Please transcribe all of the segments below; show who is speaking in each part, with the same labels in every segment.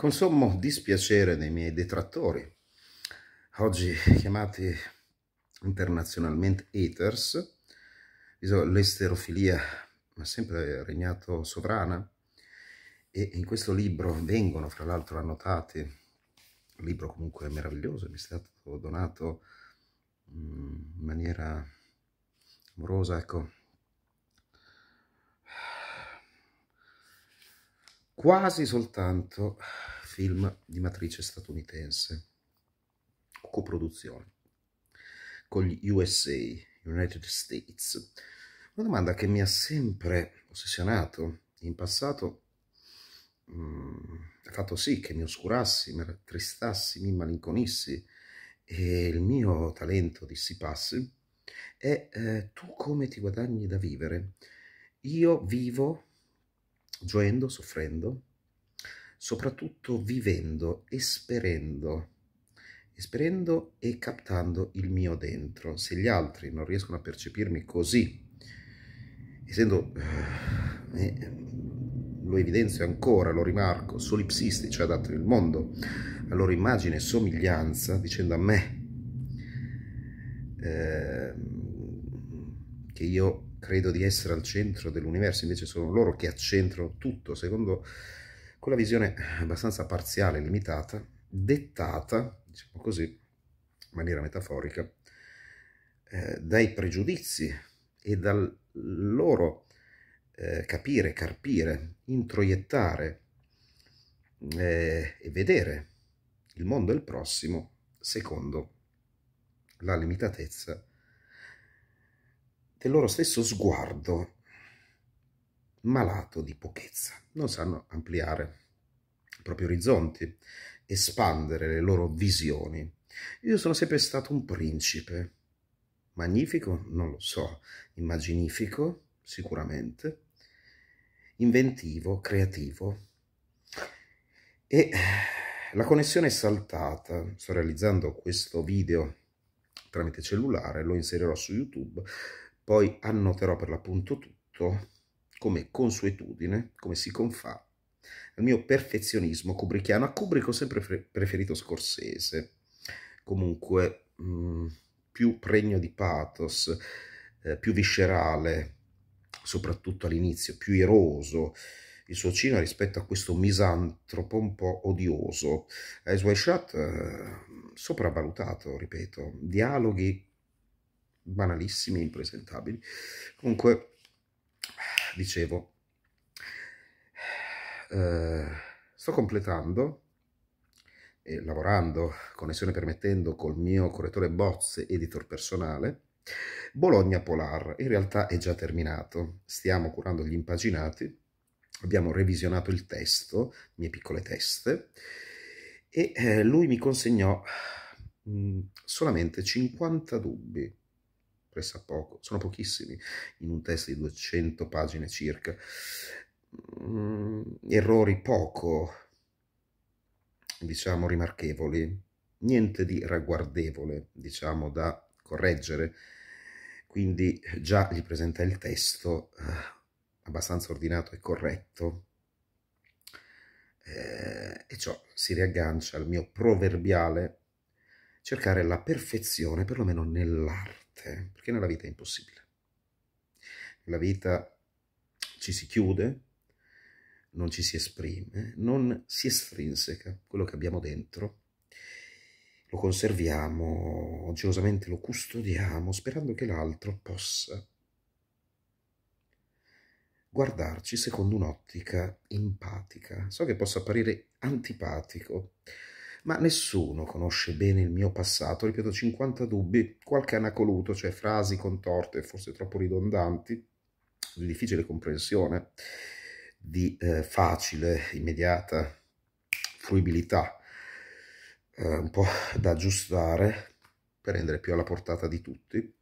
Speaker 1: con sommo dispiacere dei miei detrattori, oggi chiamati internazionalmente haters, l'esterofilia ha sempre regnato sovrana e in questo libro vengono fra l'altro annotati, un libro comunque meraviglioso, mi è stato donato mm, in maniera amorosa, ecco, quasi soltanto film di matrice statunitense, coproduzione con gli USA, United States. Una domanda che mi ha sempre ossessionato in passato mm, ha fatto sì che mi oscurassi, mi attristassi, mi malinconissi e il mio talento dissipassi è eh, tu come ti guadagni da vivere? Io vivo gioendo, soffrendo, soprattutto vivendo, esperendo, esperendo e captando il mio dentro. Se gli altri non riescono a percepirmi così, essendo, eh, eh lo evidenzio ancora, lo rimarco, solipsisti, cioè adatto il mondo, la loro immagine e somiglianza, dicendo a me eh, che io credo di essere al centro dell'universo, invece sono loro che accentrano tutto, secondo quella visione abbastanza parziale, limitata, dettata, diciamo così, in maniera metaforica, eh, dai pregiudizi e dal loro eh, capire, carpire, introiettare eh, e vedere il mondo e il prossimo secondo la limitatezza del loro stesso sguardo malato di pochezza. Non sanno ampliare i propri orizzonti, espandere le loro visioni. Io sono sempre stato un principe. Magnifico? Non lo so. Immaginifico? Sicuramente. Inventivo, creativo. E la connessione è saltata. Sto realizzando questo video tramite cellulare, lo inserirò su YouTube poi annoterò per l'appunto tutto come consuetudine, come si confà al mio perfezionismo kubrickiano. A Kubrick ho sempre preferito Scorsese, comunque mh, mm, più pregno di pathos, eh, più viscerale, soprattutto all'inizio, più eroso il suo cinema rispetto a questo misantropo un po' odioso. Eyes Wide Shut, eh, sopravvalutato, ripeto, dialoghi banalissimi e impresentabili. Comunque, dicevo, eh, sto completando e lavorando, connessione permettendo, col mio correttore bozze, editor personale, Bologna Polar. In realtà è già terminato, stiamo curando gli impaginati, abbiamo revisionato il testo, mie piccole teste, e eh, lui mi consegnò mh, mm, solamente 50 dubbi pressa poco, sono pochissimi in un testo di 200 pagine circa. Mm, errori poco, diciamo, rimarchevoli, niente di ragguardevole, diciamo, da correggere. Quindi già gli presenta il testo eh, abbastanza ordinato e corretto, eh, e ciò si riaggancia al mio proverbiale cercare la perfezione, perlomeno nell'arte aperte, eh? perché nella vita è impossibile. Nella vita ci si chiude, non ci si esprime, non si estrinseca quello che abbiamo dentro. Lo conserviamo, gelosamente lo custodiamo, sperando che l'altro possa guardarci secondo un'ottica empatica. So che possa apparire antipatico, ma nessuno conosce bene il mio passato, ripeto 50 dubbi, qualche anacoluto, cioè frasi contorte, forse troppo ridondanti, di difficile comprensione, di eh, facile, immediata fruibilità, eh, un po' da aggiustare per rendere più alla portata di tutti.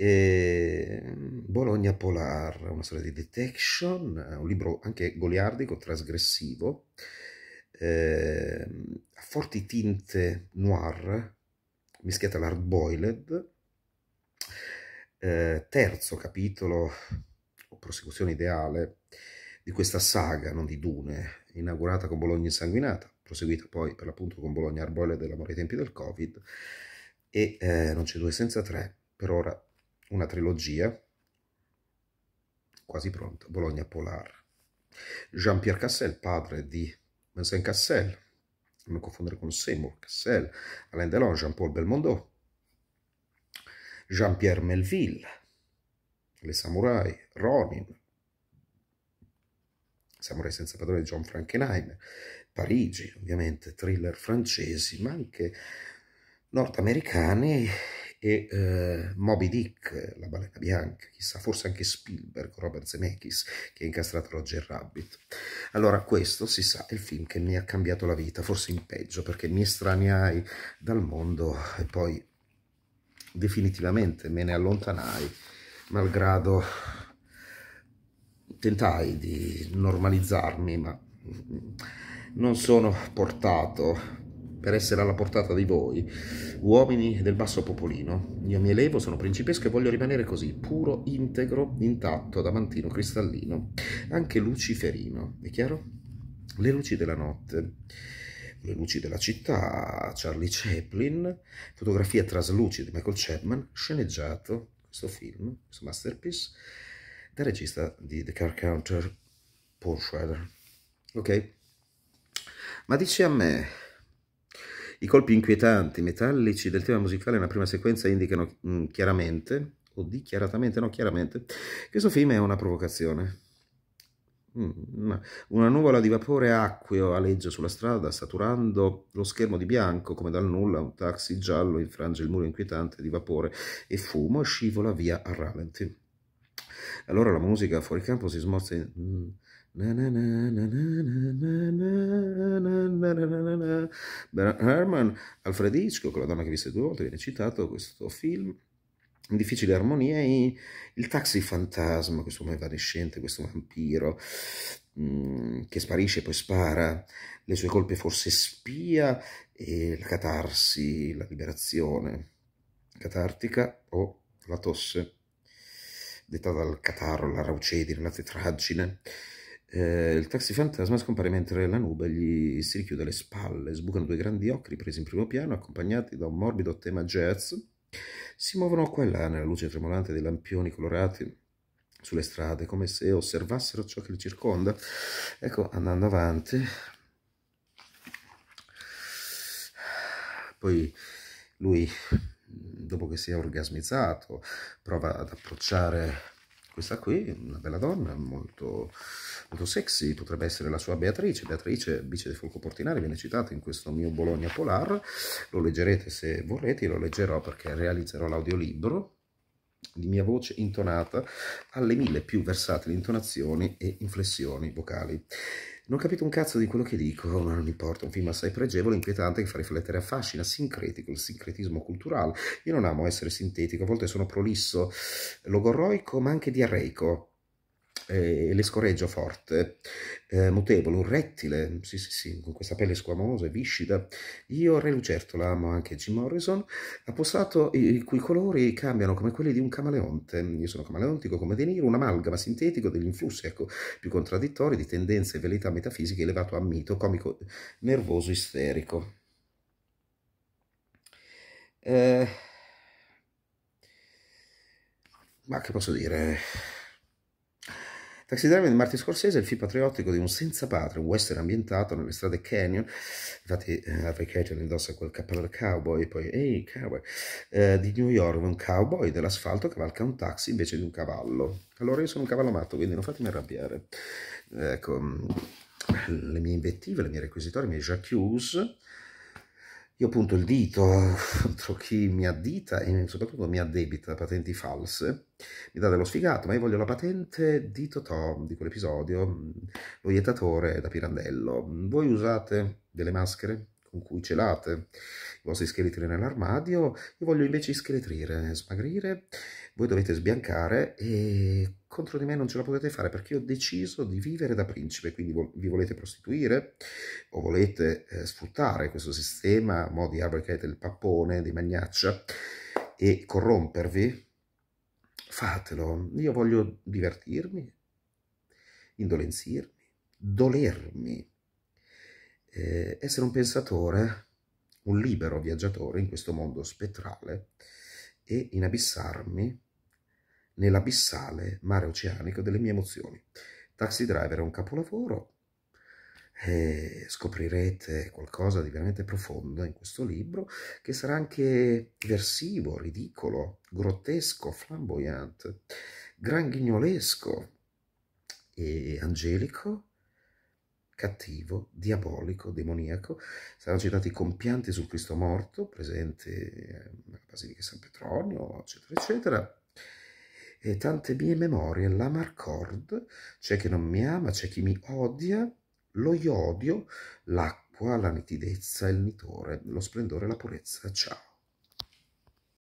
Speaker 1: E ehm, Bologna Polar, una storia di detection, eh, un libro anche goliardico, trasgressivo, eh, a forti tinte noir, mischiate all'hard boiled. Eh, terzo capitolo, o prosecuzione ideale, di questa saga, non di Dune, inaugurata con Bologna insanguinata, proseguita poi per l'appunto con Bologna Arboile dell'amore ai tempi del Covid, e eh, Non c'è due senza tre, per ora una trilogia, quasi pronta, Bologna Polar. Jean-Pierre Cassel, padre di Vincent Cassel, non confondere con Seymour Cassel, Alain Delon, Jean-Paul Belmondo, Jean-Pierre Melville, Le Samurai, Ronin, Samurai senza padrone di John Frankenheim, Parigi, ovviamente, thriller francesi, ma anche nordamericani e eh, Moby Dick, La balena bianca, chissà, forse anche Spielberg, Robert Zemeckis, che ha incastrato Roger Rabbit. Allora, questo, si sa, è il film che mi ha cambiato la vita, forse in peggio, perché mi estraniai dal mondo e poi definitivamente me ne allontanai, malgrado tentai di normalizzarmi, ma non sono portato per essere alla portata di voi, uomini del basso popolino. Io mi elevo, sono principesco e voglio rimanere così, puro, integro, intatto, adamantino, cristallino, anche luciferino, è chiaro? Le luci della notte. Le luci della città, Charlie Chaplin, fotografia traslucida di Michael Chapman, sceneggiato questo film, questo masterpiece, dal regista di The Car Counter, Paul Schrader. Ok? Ma dici a me, i colpi inquietanti, metallici del tema musicale nella prima sequenza indicano mm, chiaramente, o dichiaratamente, no chiaramente, che questo film è una provocazione. Mm, una nuvola di vapore acqueo aleggia sulla strada, saturando lo schermo di bianco, come dal nulla un taxi giallo infrange il muro inquietante di vapore e fumo e scivola via a ralenti. Allora la musica fuori campo si smozza in mm, Bernard Herman, Alfred Hitchcock, la donna che visse due volte, viene citato questo film difficile armonia il taxi fantasma, questo uomo evanescente, questo vampiro mm, che sparisce e poi spara, le sue colpe forse spia e la catarsi, la liberazione catartica o la tosse, detta dal catarro, la raucedine, la tetraggine. Eh, il taxi fantasma scompare mentre la nube gli si richiude le spalle, sbucano due grandi occhi ripresi in primo piano, accompagnati da un morbido tema jazz. Si muovono qua e là nella luce tremolante dei lampioni colorati sulle strade, come se osservassero ciò che li circonda. Ecco, andando avanti, poi lui, dopo che si è orgasmizzato, prova ad approcciare questa qui è una bella donna, molto, molto sexy, potrebbe essere la sua Beatrice. Beatrice, bice di Folco Portinari, viene citata in questo mio Bologna Polar. Lo leggerete se vorrete, lo leggerò perché realizzerò l'audiolibro di mia voce intonata alle mille più versatili intonazioni e inflessioni vocali. Non capito un cazzo di quello che dico, ma non importa, un film assai pregevole, inquietante, che fa riflettere, affascina, sincretico, il sincretismo culturale. Io non amo essere sintetico, a volte sono prolisso, logorroico, ma anche diarreico eh, le scorreggia forte, eh, mutevole, un rettile, sì sì sì, con questa pelle squamosa e viscida. Io Re Lucertola amo anche Jim Morrison, ha postato i cui colori cambiano come quelli di un camaleonte. Io sono camaleontico come De Niro, un amalgama sintetico degli influssi, ecco, più contraddittori di tendenze e velità metafisiche elevato a mito, comico, nervoso, isterico. Eh, ma che posso dire? Taxi Driver di Martin Scorsese è il film patriottico di un senza patria, un western ambientato nelle strade canyon, infatti Harvey eh, Keitel indossa quel cappello del cowboy, poi ehi cowboy, eh, di New York, un cowboy dell'asfalto cavalca un taxi invece di un cavallo. Allora io sono un cavallo matto, quindi non fatemi arrabbiare. Ecco, mm, le mie invettive, le mie requisitorie, le mie j'accuse io punto il dito contro chi mi addita e soprattutto mi addebita patenti false. Mi dà dello sfigato, ma io voglio la patente di Totò di quell'episodio, mm, lo iettatore da Pirandello. Voi usate delle maschere? con cui celate i vostri scheletri nell'armadio, io voglio invece ischeletrire, smagrire, voi dovete sbiancare e contro di me non ce la potete fare perché io ho deciso di vivere da principe, quindi vi volete prostituire o volete eh, sfruttare questo sistema, modi Abercate, il pappone di magnaccia e corrompervi, fatelo, io voglio divertirmi, indolenzirmi, dolermi, eh, essere un pensatore, un libero viaggiatore in questo mondo spettrale e inabissarmi nell'abissale mare oceanico delle mie emozioni. Taxi Driver è un capolavoro, eh, scoprirete qualcosa di veramente profondo in questo libro che sarà anche versivo, ridicolo, grottesco, flamboyant, granghignolesco e angelico cattivo, diabolico, demoniaco. Saranno citati i compianti sul Cristo morto, presente eh, nella Basilica di San Petronio, eccetera, eccetera. E tante mie memorie, la Marcord, c'è chi non mi ama, c'è chi mi odia, lo iodio, l'acqua, la nitidezza, il nitore, lo splendore, la purezza, ciao.